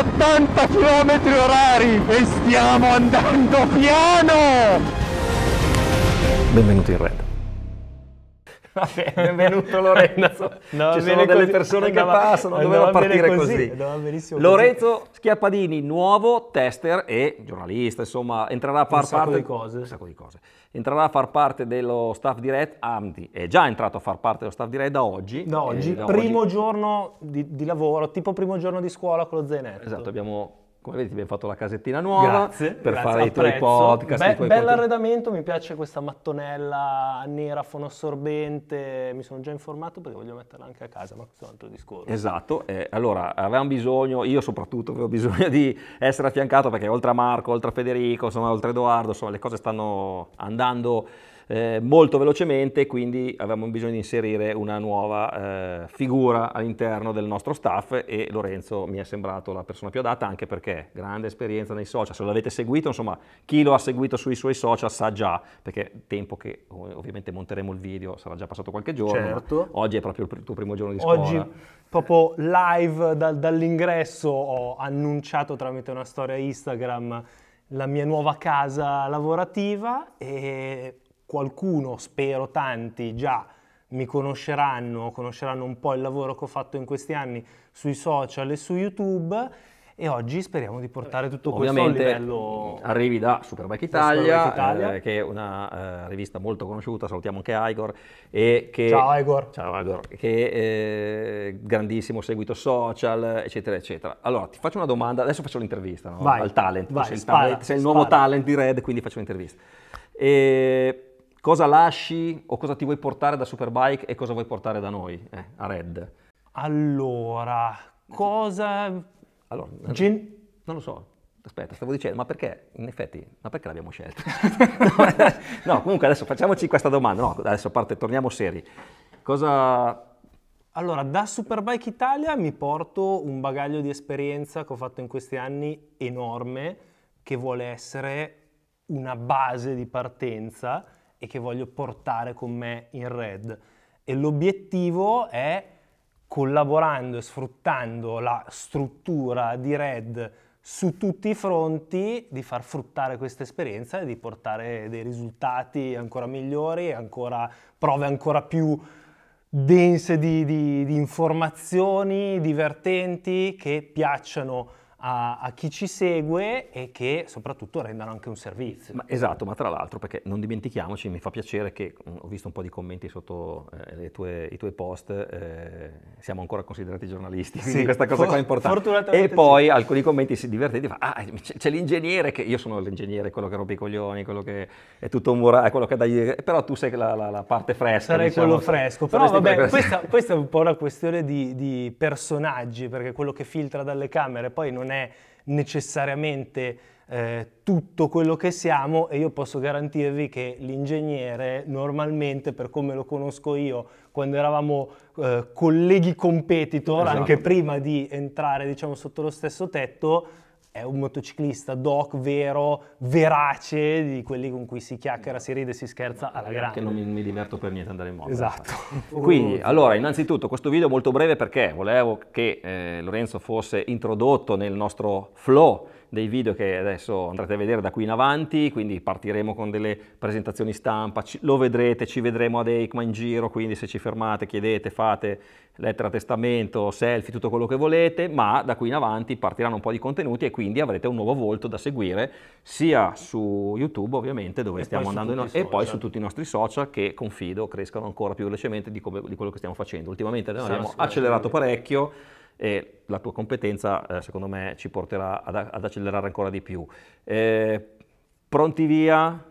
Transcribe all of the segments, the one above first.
80 km orari e stiamo andando piano! Benvenuti in Red. Vabbè, benvenuto Lorenzo. no, Ci sono delle così. persone andava, che passano, doveva partire così. così. Lorenzo così. Schiappadini, nuovo tester e giornalista, insomma, entrerà a far parte... Di Un sacco di cose. Entrerà a far parte dello staff di Red, Amdi è già entrato a far parte dello staff di Red da oggi. Da eh, oggi, da primo oggi. giorno di, di, lavoro, tipo primo giorno di scuola con lo Zenet. Esatto, abbiamo come vedete abbiamo fatto la casettina nuova grazie, per grazie, fare apprezzo. i tuoi podcast. Be- i tuoi bell'arredamento, podcast. mi piace questa mattonella nera fonoassorbente, mi sono già informato perché voglio metterla anche a casa, ma questo è un altro discorso. Esatto, eh, allora avevamo bisogno, io soprattutto avevo bisogno di essere affiancato perché oltre a Marco, oltre a Federico, insomma, oltre a Edoardo, insomma, le cose stanno andando eh, molto velocemente, quindi avevamo bisogno di inserire una nuova eh, figura all'interno del nostro staff e Lorenzo mi è sembrato la persona più adatta anche perché grande esperienza nei social, se l'avete seguito, insomma, chi lo ha seguito sui suoi social sa già, perché tempo che ovviamente monteremo il video sarà già passato qualche giorno, certo. oggi è proprio il tuo primo giorno di scuola. Oggi proprio live da, dall'ingresso ho annunciato tramite una storia Instagram la mia nuova casa lavorativa e qualcuno, spero tanti, già mi conosceranno, conosceranno un po' il lavoro che ho fatto in questi anni sui social e su YouTube e oggi speriamo di portare tutto Ovviamente questo a livello... arrivi da Superbike Italia, da Superbike Italia. Eh, che è una eh, rivista molto conosciuta, salutiamo anche Igor. Che, ciao Igor! Ciao Igor, che eh, grandissimo seguito social, eccetera, eccetera. Allora, ti faccio una domanda, adesso faccio l'intervista no? vai, al talent, vai, sei, spara, il talent, sei, il nuovo spara. talent di Red, quindi faccio l'intervista. E cosa lasci o cosa ti vuoi portare da Superbike e cosa vuoi portare da noi, eh, a Red? Allora, cosa... Allora, Gen... non lo so, aspetta, stavo dicendo, ma perché, in effetti, ma perché l'abbiamo scelto? no, no, comunque adesso facciamoci questa domanda, no, adesso a parte, torniamo seri. Cosa... Allora, da Superbike Italia mi porto un bagaglio di esperienza che ho fatto in questi anni enorme, che vuole essere una base di partenza e che voglio portare con me in Red. E l'obiettivo è, collaborando e sfruttando la struttura di Red su tutti i fronti, di far fruttare questa esperienza e di portare dei risultati ancora migliori, ancora, prove ancora più dense di, di, di informazioni divertenti che piacciono a, a, chi ci segue e che soprattutto rendano anche un servizio. Ma esatto, ma tra l'altro perché non dimentichiamoci, mi fa piacere che mh, mm, ho visto un po' di commenti sotto eh, tue, i tuoi post, eh, siamo ancora considerati giornalisti, quindi questa cosa for- qua è importante. E poi sì. alcuni commenti si divertenti, fa, ah, c'è, c'è, l'ingegnere, che io sono l'ingegnere, quello che rompe i coglioni, quello che è tutto un morale, quello che dai, però tu sei la, la, la parte fresca. Sarei diciamo, quello fresco, però vabbè, questa, questa, è un po' una questione di, di personaggi, perché quello che filtra dalle camere poi non è non è necessariamente eh, tutto quello che siamo e io posso garantirvi che l'ingegnere normalmente, per come lo conosco io, quando eravamo eh, colleghi competitor, esatto. anche prima di entrare diciamo, sotto lo stesso tetto, è un motociclista doc vero, verace, di quelli con cui si chiacchiera, si ride, si scherza alla grande. Che non mi, mi, diverto per niente andare in moto. Esatto. Quindi, allora, innanzitutto questo video è molto breve perché volevo che eh, Lorenzo fosse introdotto nel nostro flow dei video che adesso andrete a vedere da qui in avanti, quindi partiremo con delle presentazioni stampa, ci, lo vedrete, ci vedremo ad EICMA in giro, quindi se ci fermate, chiedete, fate lettera testamento, selfie, tutto quello che volete, ma da qui in avanti partiranno un po' di contenuti e quindi avrete un nuovo volto da seguire sia su YouTube ovviamente dove e stiamo andando no- e poi su tutti i nostri social che confido crescano ancora più velocemente di, come, di quello che stiamo facendo. Ultimamente abbiamo accelerato parecchio e la tua competenza eh, secondo me ci porterà ad, ad accelerare ancora di più. Eh, pronti via?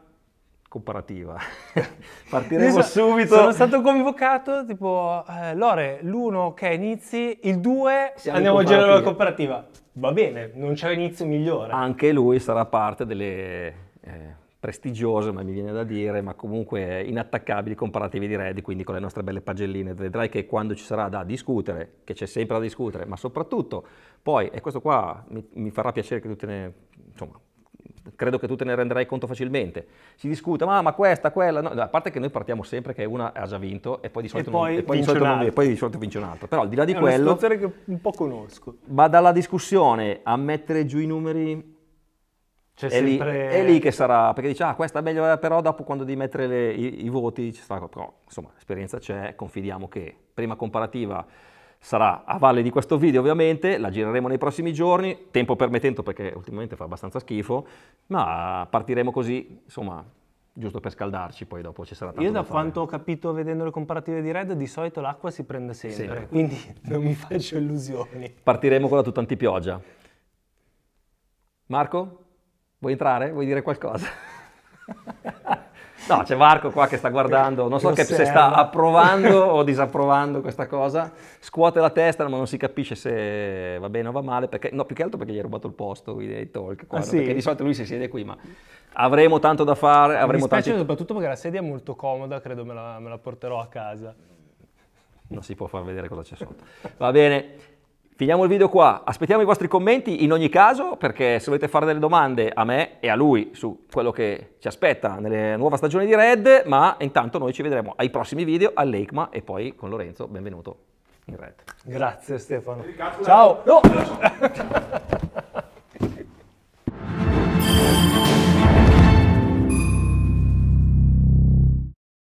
comparativa. Partiremo so, subito. Sono stato convocato, tipo, eh, Lore, l'1 ok inizi, il 2 andiamo a girare la comparativa. Va bene, non c'è inizio migliore. Anche lui sarà parte delle... Eh, prestigiose, ma mi viene da dire, ma comunque inattaccabili comparativi di Red, quindi con le nostre belle pagelline. Vedrai che quando ci sarà da discutere, che c'è sempre da discutere, ma soprattutto poi, e questo qua mi, mi farà piacere che tu te ne, insomma, credo che tu te ne renderai conto facilmente. Si discute, ma, ah, ma questa, quella, no, a parte che noi partiamo sempre che una ha già vinto e poi di solito, e non, e poi di solito non, e poi di solito vince un altro. Però al di là di È quello... È una situazione che un po' conosco. Ma dalla discussione a mettere giù i numeri è, sempre... lì, è, lì, che sarà, perché dice, ah, questa è meglio, eh, però dopo quando devi mettere le, i, i, voti ci sarà, però insomma, l'esperienza c'è, confidiamo che prima comparativa sarà a valle di questo video ovviamente, la gireremo nei prossimi giorni, tempo permettendo perché ultimamente fa abbastanza schifo, ma partiremo così, insomma, giusto per scaldarci, poi dopo ci sarà tanto Io da, da quanto ho capito vedendo le comparative di Red, di solito l'acqua si prende sempre, sempre. quindi non mi faccio illusioni. Partiremo con la tuta antipioggia. Marco? Vuoi entrare? Vuoi dire qualcosa? no, c'è Marco qua che sta guardando, non so se sta approvando o disapprovando questa cosa, scuote la testa ma non si capisce se va bene o va male, perché, no più che altro perché gli hai rubato il posto qui dei talk, qua, ah, sì? perché di solito lui si siede qui ma avremo tanto da fare, avremo Mi tanti... soprattutto perché la sedia è molto comoda, credo me la, me la porterò a casa. Non si può far vedere cosa c'è sotto. Va bene, Finiamo il video qua, aspettiamo i vostri commenti in ogni caso perché se volete fare delle domande a me e a lui su quello che ci aspetta nella nuova stagione di Red, ma intanto noi ci vedremo ai prossimi video all'EICMA e poi con Lorenzo, benvenuto in Red. Grazie Stefano. Ciao! No.